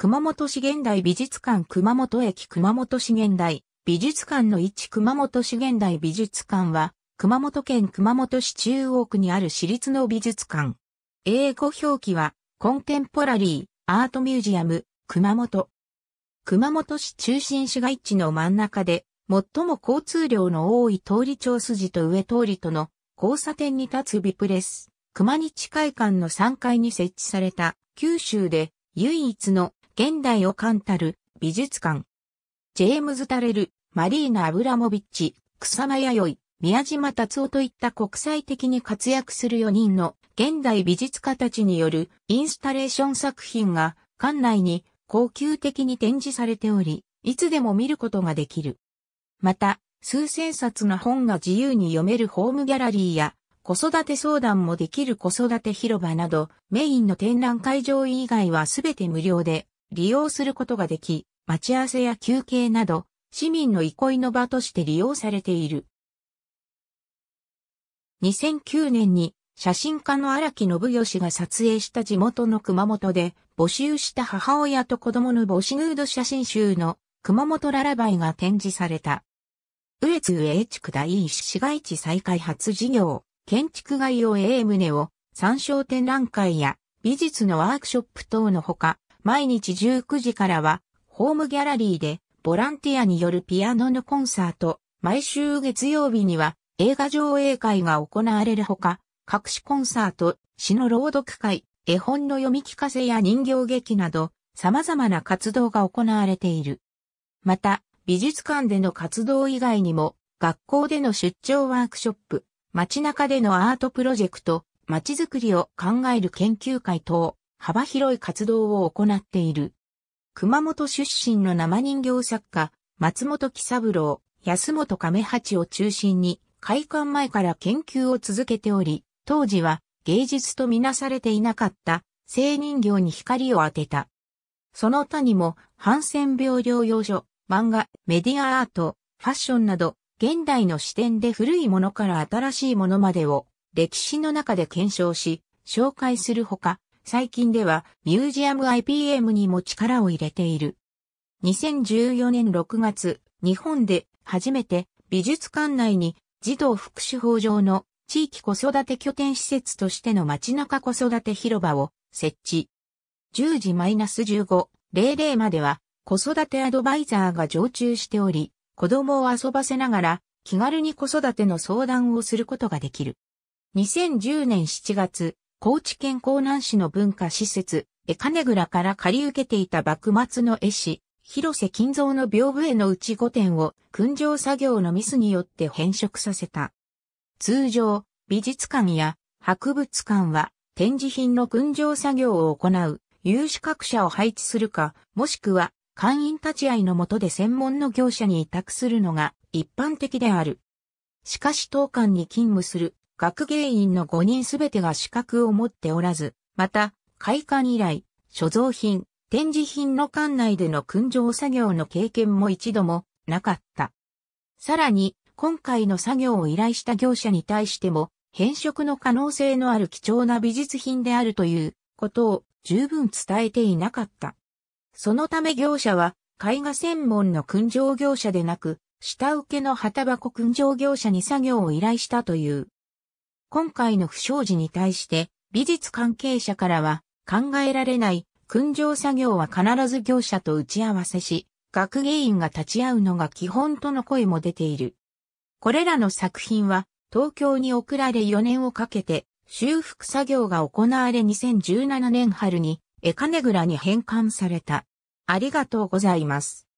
熊本市現代美術館熊本駅熊本市現代美術館の位置熊本市現代美術館は熊本県熊本市中央区にある私立の美術館。英語表記はコンテンポラリーアートミュージアム熊本。熊本市中心市街地の真ん中で最も交通量の多い通り町筋と上通りとの交差点に立つビプレス。熊日会館の3階に設置された九州で唯一の現代を冠たる美術館。ジェームズ・タレル、マリーナ・アブラモビッチ、草間弥生、宮島達夫といった国際的に活躍する4人の現代美術家たちによるインスタレーション作品が館内に恒久的に展示されており、いつでも見ることができる。また、数千冊の本が自由に読めるホームギャラリーや、子育て相談もできる子育て広場など、メインの展覧会場以外はすべて無料で利用することができ、待ち合わせや休憩など、市民の憩いの場として利用されている。2009年に写真家の荒木信義が撮影した地元の熊本で募集した母親と子供の母子ヌード写真集の熊本ララバイが展示された。上津上地区第一市街地再開発事業、建築概要 A 棟を参照展覧会や美術のワークショップ等のほか、毎日19時からは、ホームギャラリーで、ボランティアによるピアノのコンサート、毎週月曜日には、映画上映会が行われるほか、各種コンサート、詩の朗読会、絵本の読み聞かせや人形劇など、様々な活動が行われている。また、美術館での活動以外にも、学校での出張ワークショップ、街中でのアートプロジェクト、街づくりを考える研究会等、幅広い活動を行っている。熊本出身の生人形作家、松本喜三郎、安本亀八を中心に、開館前から研究を続けており、当時は芸術とみなされていなかった性人形に光を当てた。その他にも、ハンセン病療養所、漫画、メディアアート、ファッションなど、現代の視点で古いものから新しいものまでを歴史の中で検証し、紹介するほか、最近ではミュージアム IPM にも力を入れている。2014年6月、日本で初めて美術館内に児童福祉法上の地域子育て拠点施設としての街中子育て広場を設置。10時 -15、00までは子育てアドバイザーが常駐しており、子供を遊ばせながら気軽に子育ての相談をすることができる。2010年7月、高知県江南市の文化施設、江金倉から借り受けていた幕末の絵師、広瀬金蔵の屏風絵のうち5点を訓蒸作業のミスによって変色させた。通常、美術館や博物館は展示品の訓蒸作業を行う有資格者を配置するか、もしくは会員立ち会いの下で専門の業者に委託するのが一般的である。しかし当館に勤務する学芸員の5人すべてが資格を持っておらず、また、開館以来、所蔵品、展示品の館内での燻蒸作業の経験も一度もなかった。さらに、今回の作業を依頼した業者に対しても、変色の可能性のある貴重な美術品であるということを十分伝えていなかった。そのため業者は、絵画専門の燻蒸業者でなく、下請けの旗箱燻蒸業者に作業を依頼したという。今回の不祥事に対して美術関係者からは考えられない訓醸作業は必ず業者と打ち合わせし、学芸員が立ち会うのが基本との声も出ている。これらの作品は東京に送られ4年をかけて修復作業が行われ2017年春にエカネグラに返還された。ありがとうございます。